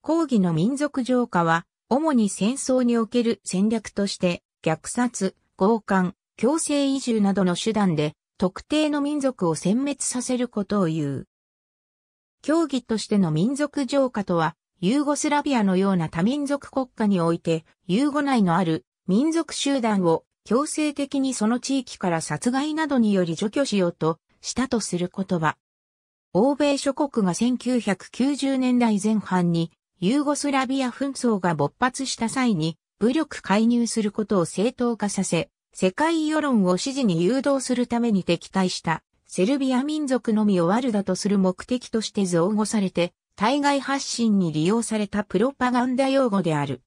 抗議の民族浄化は、主に戦争における戦略として、虐殺、強姦、強制移住などの手段で、特定の民族を殲滅させることを言う。競技としての民族浄化とは、ユーゴスラビアのような多民族国家において、ユーゴ内のある民族集団を強制的にその地域から殺害などにより除去しようとしたとする言葉。欧米諸国が1990年代前半にユーゴスラビア紛争が勃発した際に武力介入することを正当化させ、世界世論を支持に誘導するために敵対したセルビア民族のみを悪だとする目的として造語されて、対外発信に利用されたプロパガンダ用語である。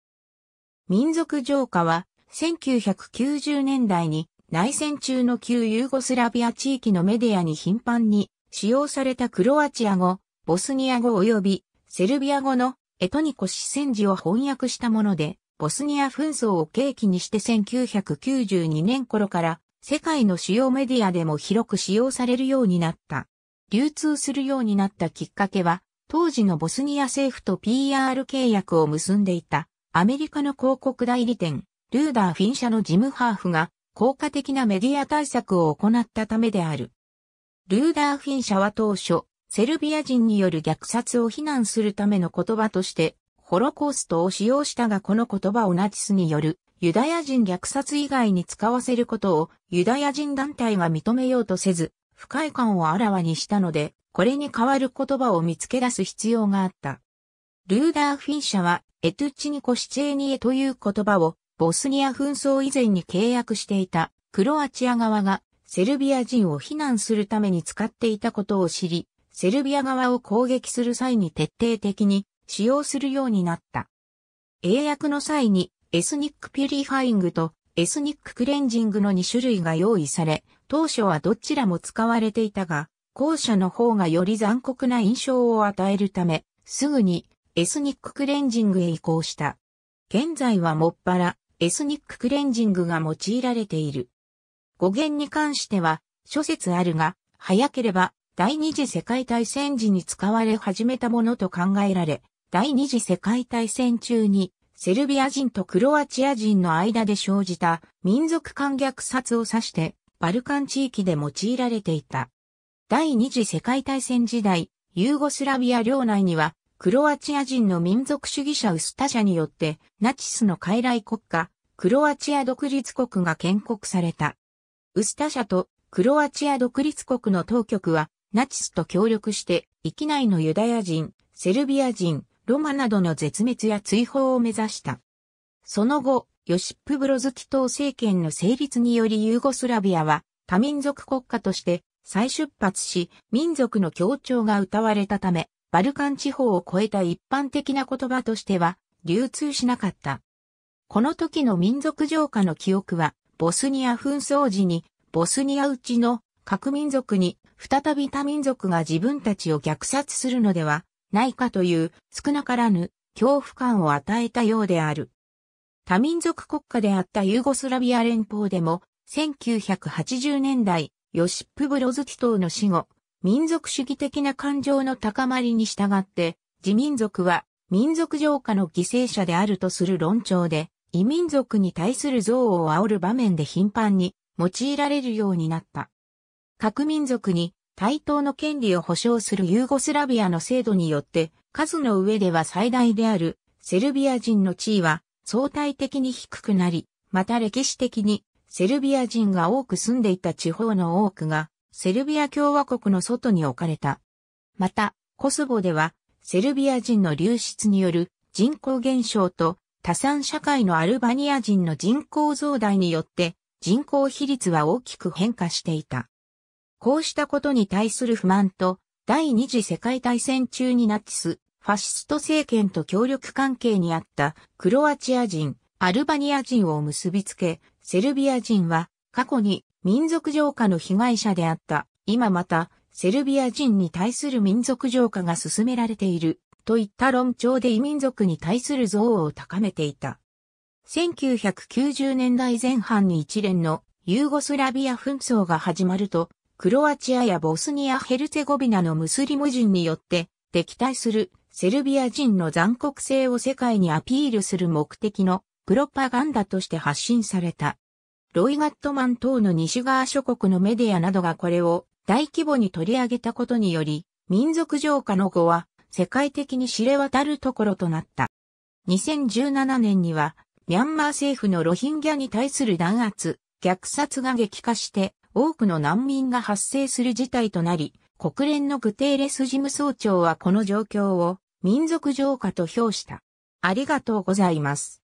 民族浄化は1990年代に内戦中の旧ユーゴスラビア地域のメディアに頻繁に使用されたクロアチア語、ボスニア語及びセルビア語のエトニコ四戦時を翻訳したもので、ボスニア紛争を契機にして1992年頃から世界の主要メディアでも広く使用されるようになった。流通するようになったきっかけは、当時のボスニア政府と PR 契約を結んでいたアメリカの広告代理店、ルーダー・フィン社のジム・ハーフが効果的なメディア対策を行ったためである。ルーダー・フィン社は当初、セルビア人による虐殺を非難するための言葉として、ホロコーストを使用したがこの言葉をナチスによるユダヤ人虐殺以外に使わせることをユダヤ人団体が認めようとせず、不快感をあらわにしたので、これに代わる言葉を見つけ出す必要があった。ルーダー・フィン社は、エトゥチニコ・シチェーニエという言葉を、ボスニア紛争以前に契約していたクロアチア側がセルビア人を非難するために使っていたことを知り、セルビア側を攻撃する際に徹底的に使用するようになった。英訳の際にエスニックピュリファイングとエスニッククレンジングの2種類が用意され、当初はどちらも使われていたが、後者の方がより残酷な印象を与えるため、すぐにエスニッククレンジングへ移行した。現在はもっぱらエスニッククレンジングが用いられている。語源に関しては諸説あるが、早ければ第二次世界大戦時に使われ始めたものと考えられ、第二次世界大戦中にセルビア人とクロアチア人の間で生じた民族間虐殺を指してバルカン地域で用いられていた。第二次世界大戦時代、ユーゴスラビア領内にはクロアチア人の民族主義者ウスタ社によってナチスの傀儡国家、クロアチア独立国が建国された。ウスタ社とクロアチア独立国の当局はナチスと協力して、域内のユダヤ人、セルビア人、ロマなどの絶滅や追放を目指した。その後、ヨシップ・ブロズティ党政権の成立によりユーゴスラビアは多民族国家として再出発し、民族の協調が謳われたため、バルカン地方を超えた一般的な言葉としては流通しなかった。この時の民族浄化の記憶は、ボスニア紛争時に、ボスニアうちの各民族に再び他民族が自分たちを虐殺するのではないかという少なからぬ恐怖感を与えたようである。多民族国家であったユーゴスラビア連邦でも1980年代ヨシップ・ブロズティ等の死後、民族主義的な感情の高まりに従って自民族は民族浄化の犠牲者であるとする論調で異民族に対する憎悪を煽る場面で頻繁に用いられるようになった。各民族に対等の権利を保障するユーゴスラビアの制度によって、数の上では最大であるセルビア人の地位は相対的に低くなり、また歴史的にセルビア人が多く住んでいた地方の多くがセルビア共和国の外に置かれた。また、コスボではセルビア人の流出による人口減少と多産社会のアルバニア人の人口増大によって人口比率は大きく変化していた。こうしたことに対する不満と、第二次世界大戦中にナチス、ファシスト政権と協力関係にあったクロアチア人、アルバニア人を結びつけ、セルビア人は過去に民族浄化の被害者であった。今また、セルビア人に対する民族浄化が進められている、といった論調で異民族に対する憎悪を高めていた。1990年代前半に一連のユーゴスラビア紛争が始まると、クロアチアやボスニア・ヘルツェゴビナのムスリム人によって敵対するセルビア人の残酷性を世界にアピールする目的のプロパガンダとして発信された。ロイガットマン等の西側諸国のメディアなどがこれを大規模に取り上げたことにより、民族浄化の後は世界的に知れ渡るところとなった。2017年には、ミャンマー政府のロヒンギャに対する弾圧、虐殺が激化して、多くの難民が発生する事態となり、国連のグテーレス事務総長はこの状況を民族浄化と評した。ありがとうございます。